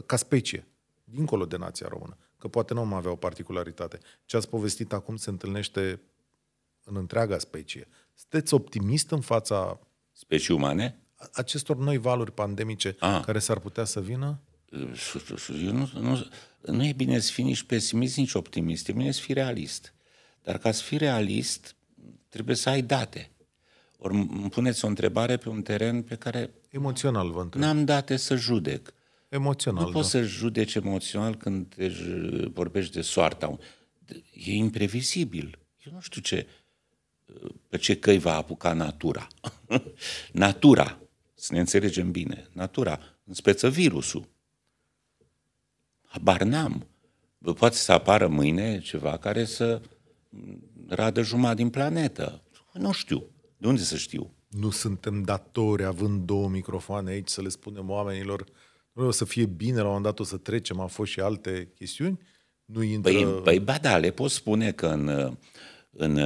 ca specie, dincolo de nația română? că poate nu mai avea o particularitate. Ce ați povestit acum se întâlnește în întreaga specie. Sunteți optimist în fața... Specii umane? Acestor noi valuri pandemice A. Ah. care s-ar putea să vină? Eu nu, nu, nu e bine să fii nici pesimist, nici optimist. E bine să fii realist. Dar ca să fii realist, trebuie să ai date. Ori îmi puneți o întrebare pe un teren pe care... Emoțional vă întreb. N-am date să judec. Emoțional, Nu da. poți să judeci emoțional când uh, vorbești de soarta. E imprevizibil. Eu nu știu ce, uh, pe ce căi va apuca natura. natura, să ne înțelegem bine, natura speță virusul. Habar n-am. Poate să apară mâine ceva care să mm, radă jumătate din planetă. Nu știu. De unde să știu? Nu suntem datori, având două microfoane aici, să le spunem oamenilor o să fie bine, la un moment dat o să trecem, au fost și alte chestiuni, nu intră... Păi, păi ba da, le pot spune că în, în,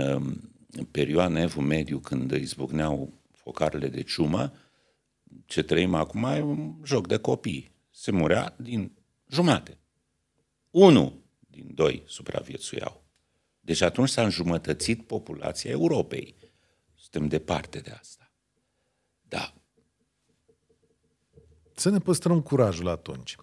în perioada evul mediu, când izbucneau focarele de ciumă, ce trăim acum e un joc de copii. Se murea din jumate. Unu din doi supraviețuiau. Deci atunci s-a înjumătățit populația Europei. Suntem departe de asta. Da, să ne păstrăm curajul atunci.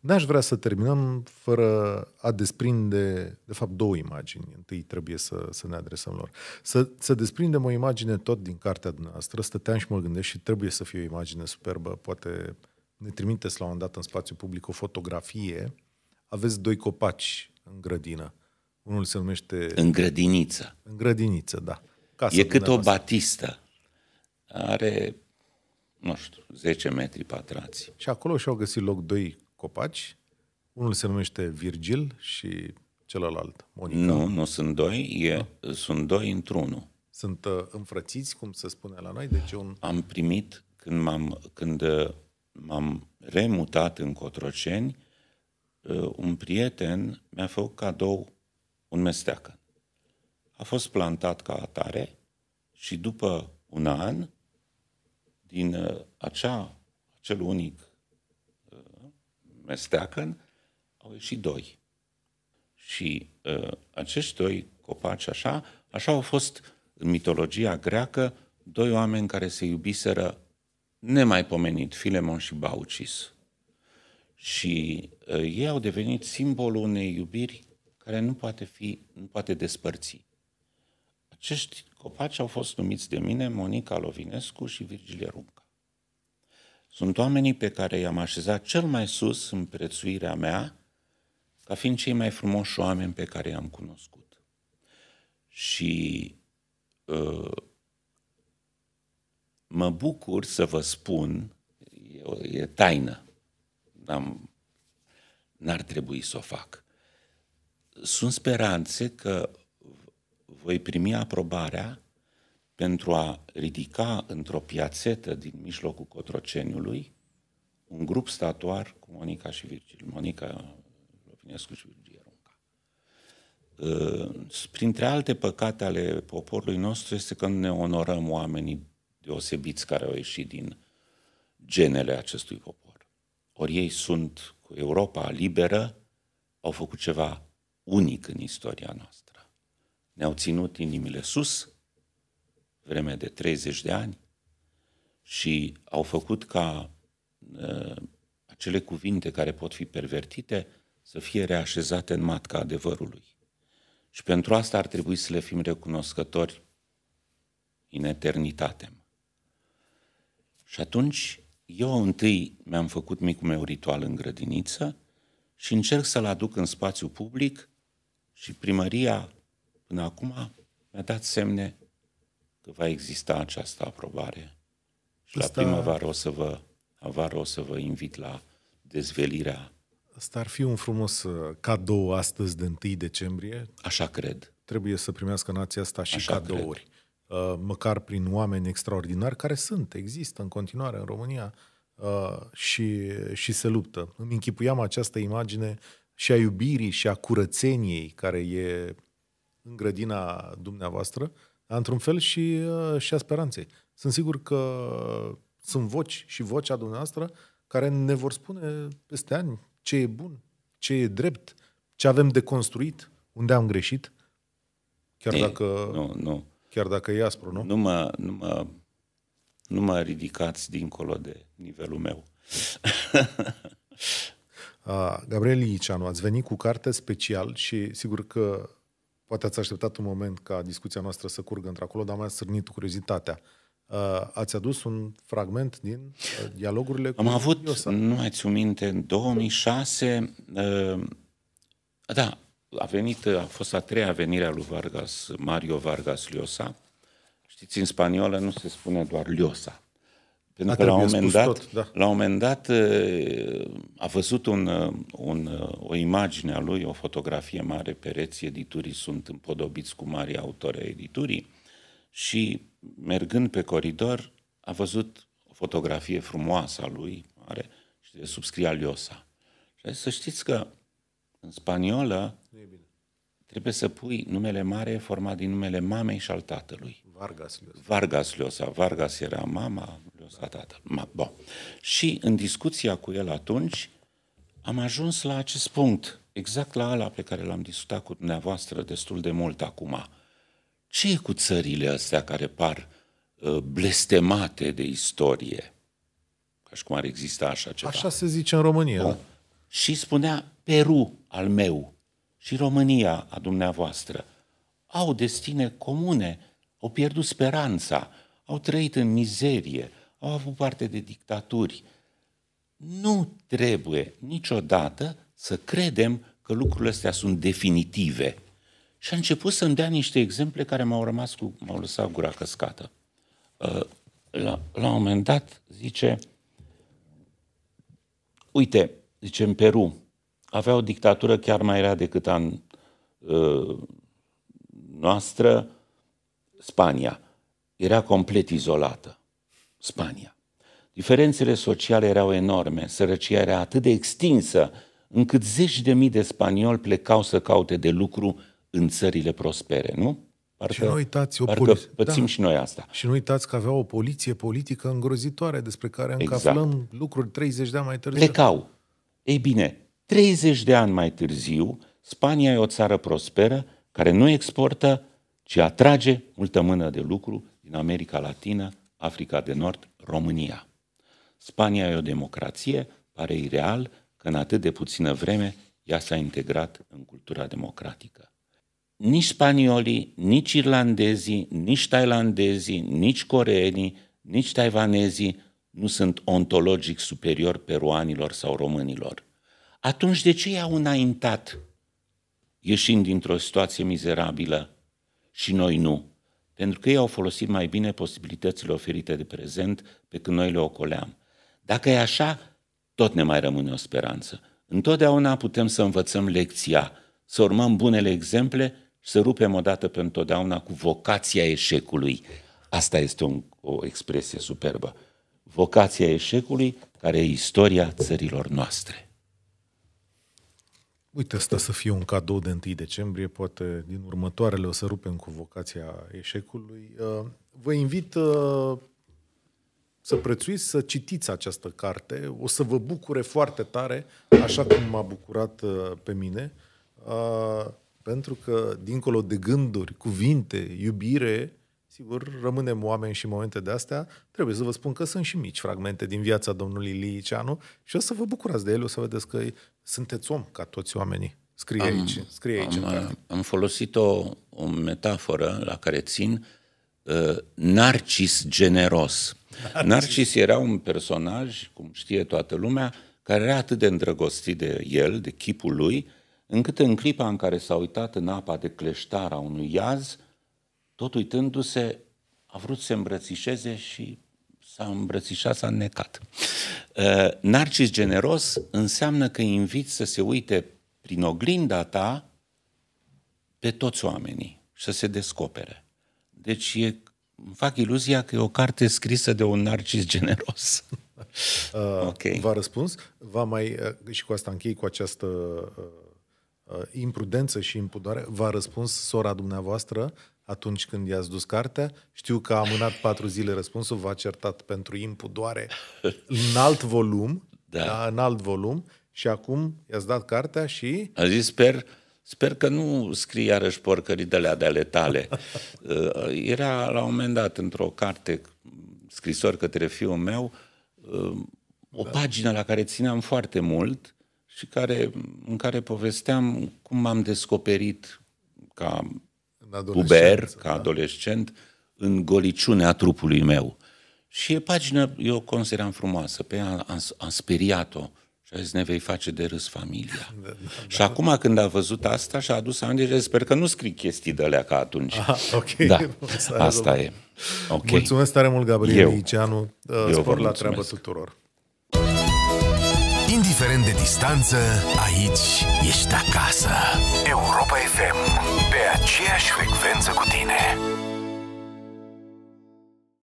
N-aș vrea să terminăm fără a desprinde, de fapt, două imagini. Întâi trebuie să, să ne adresăm lor. Să, să desprindem o imagine tot din cartea noastră. Stăteam și mă gândesc și trebuie să fie o imagine superbă. Poate ne trimiteți la un dat în spațiu public o fotografie. Aveți doi copaci în grădină. Unul se numește... În grădiniță. În grădiniță, da. Casa e cât o batistă. Are nu știu, 10 metri pătrați. Și acolo și-au găsit loc doi copaci. Unul se numește Virgil și celălalt, Monica. Nu, nu sunt doi, e, da. sunt doi într-unul. Sunt uh, înfrățiți, cum se spune la noi, deci un... Am primit, când m-am, când uh, m-am remutat în Cotroceni, uh, un prieten mi-a făcut cadou un mesteacă. A fost plantat ca atare și după un an din uh, acea, acel unic uh, mesteacăn au ieșit doi. Și uh, acești doi copaci așa, așa au fost în mitologia greacă doi oameni care se iubiseră nemaipomenit, Filemon și Baucis. Și uh, ei au devenit simbolul unei iubiri care nu poate fi, nu poate despărți. Acești copaci au fost numiți de mine Monica Lovinescu și Virgilie Runca. Sunt oamenii pe care i-am așezat cel mai sus în prețuirea mea ca fiind cei mai frumoși oameni pe care i-am cunoscut. Și uh, mă bucur să vă spun, e, o, e taină, dar n-ar trebui să o fac. Sunt speranțe că voi primi aprobarea pentru a ridica într-o piațetă din mijlocul Cotroceniului un grup statuar cu Monica și Virgil, Monica Lopinescu și Virgil Runca. Ă, printre alte păcate ale poporului nostru este că ne onorăm oamenii deosebiți care au ieșit din genele acestui popor. Ori ei sunt cu Europa liberă, au făcut ceva unic în istoria noastră ne-au ținut inimile sus vreme de 30 de ani și au făcut ca uh, acele cuvinte care pot fi pervertite să fie reașezate în matca adevărului. Și pentru asta ar trebui să le fim recunoscători în eternitate. Și atunci eu întâi mi-am făcut micul meu ritual în grădiniță și încerc să-l aduc în spațiu public și primăria Până acum mi-a dat semne că va exista această aprobare. Și Asta... la primăvară o să vă, avară o să vă invit la dezvelirea. Asta ar fi un frumos uh, cadou astăzi de 1 decembrie. Așa cred. Trebuie să primească nația asta și Așa cadouri. Cred. Uh, măcar prin oameni extraordinari care sunt, există în continuare în România uh, și, și se luptă. Îmi închipuiam această imagine și a iubirii și a curățeniei care e în grădina dumneavoastră, dar într-un fel și, uh, și a speranței. Sunt sigur că sunt voci și vocea dumneavoastră care ne vor spune peste ani ce e bun, ce e drept, ce avem de construit, unde am greșit, chiar e, dacă... Nu, nu. Chiar dacă e aspru, nu? Nu mă, nu mă, nu mă ridicați dincolo de nivelul meu. Ah, Gabriel Iceanu, ați venit cu carte special și sigur că Poate ați așteptat un moment ca discuția noastră să curgă într-acolo, dar mai a sârnit curiozitatea. Uh, ați adus un fragment din uh, dialogurile Am cu Am avut, Iosa. nu mai ți minte, în 2006, uh, da, a venit, a fost a treia venire a lui Vargas, Mario Vargas Llosa. Știți, în spaniolă nu se spune doar Llosa, pentru că la un, moment dat, tot, da. la un moment dat a văzut un, un, o imagine a lui, o fotografie mare, pereții editurii sunt împodobiți cu mari autori editurii și mergând pe coridor a văzut o fotografie frumoasă a lui, mare, și de subscrie Aliosa. Și să știți că în spaniolă trebuie să pui numele mare format din numele mamei și al tatălui. Vargas Llosa. Vargas Llosa. Vargas era mama, tatăl. Ma, bon. Și în discuția cu el atunci am ajuns la acest punct, exact la ala pe care l-am discutat cu dumneavoastră destul de mult acum. Ce e cu țările astea care par uh, blestemate de istorie? Ca și cum ar exista așa ceva. Așa se zice în România. Bun. Și spunea Peru al meu și România a dumneavoastră au destine comune, au pierdut speranța, au trăit în mizerie, au avut parte de dictaturi. Nu trebuie niciodată să credem că lucrurile astea sunt definitive. Și a început să-mi dea niște exemple care m-au rămas cu, m-au lăsat gura căscată. Uh, la, la un moment dat, zice, uite, zice, în Peru avea o dictatură chiar mai rea decât an uh, noastră, Spania. Era complet izolată. Spania. Diferențele sociale erau enorme, sărăcia era atât de extinsă încât zeci de mii de spanioli plecau să caute de lucru în țările prospere, nu? Parcă, și nu uitați, o parcă pățim da. și noi asta. Și nu uitați că avea o poliție politică îngrozitoare despre care încă exact. aflăm lucruri 30 de ani mai târziu. Plecau. Ei bine, 30 de ani mai târziu, Spania e o țară prosperă care nu exportă, ci atrage multă mână de lucru din America Latină, Africa de Nord, România. Spania e o democrație, pare ireal că în atât de puțină vreme ea s-a integrat în cultura democratică. Nici spaniolii, nici irlandezii, nici tailandezii, nici coreenii, nici taiwanezii nu sunt ontologic superior peruanilor sau românilor. Atunci de ce i-au înaintat, ieșind dintr-o situație mizerabilă, și noi nu? pentru că ei au folosit mai bine posibilitățile oferite de prezent pe când noi le ocoleam. Dacă e așa, tot ne mai rămâne o speranță. Întotdeauna putem să învățăm lecția, să urmăm bunele exemple și să rupem odată pentru întotdeauna cu vocația eșecului. Asta este un, o expresie superbă. Vocația eșecului care e istoria țărilor noastre. Uite, asta să fie un cadou de 1 decembrie, poate din următoarele o să rupem cu vocația eșecului. Uh, vă invit uh, să prețuiți, să citiți această carte. O să vă bucure foarte tare, așa cum m-a bucurat uh, pe mine, pentru că, dincolo de gânduri, cuvinte, iubire, sigur, rămânem oameni și în momente de astea, trebuie să vă spun că sunt și mici fragmente din viața domnului Liceanu și o să vă bucurați de ele, o să vedeți că sunteți om ca toți oamenii. Scrie am, aici, scrie aici am, uh, Am folosit o, o metaforă la care țin, uh, narcis generos. Narcis. narcis era un personaj, cum știe toată lumea, care era atât de îndrăgostit de el, de chipul lui, încât în clipa în care s-a uitat în apa de cleștar a unui iaz, tot uitându-se, a vrut să îmbrățișeze și s-a îmbrățișat, s-a necat. Uh, narcis generos înseamnă că inviți să se uite prin oglinda ta pe toți oamenii și să se descopere. Deci e, îmi fac iluzia că e o carte scrisă de un narcis generos. Uh, okay. V-a răspuns. Va mai, uh, și cu asta închei, cu această uh, uh imprudență și impudoare, v-a răspuns sora dumneavoastră atunci când i-ați dus cartea. Știu că a amânat patru zile răspunsul, v-a certat pentru impudoare în alt volum, da. Da, în alt volum, și acum i-ați dat cartea și... A zis, sper, sper că nu scrii iarăși porcării de alea de ale tale. Uh, era la un moment dat într-o carte scrisori către fiul meu, uh, o da. pagină la care țineam foarte mult și care, în care povesteam cum m-am descoperit ca puber, ca adolescent, în goliciunea trupului meu. Și e pagină, eu o consideram frumoasă, pe ea am, am speriat-o și a zis, ne vei face de râs familia. Da, da, da, și da. acum când a văzut asta și-a adus aminte sper că nu scrii chestii de alea ca atunci. Aha, ok. Da, asta e. Okay. Mulțumesc tare mult, Gabriel Iceanu. Spor la treabă tuturor indiferent de distanță, aici ești acasă. Europa FM, pe aceeași frecvență cu tine.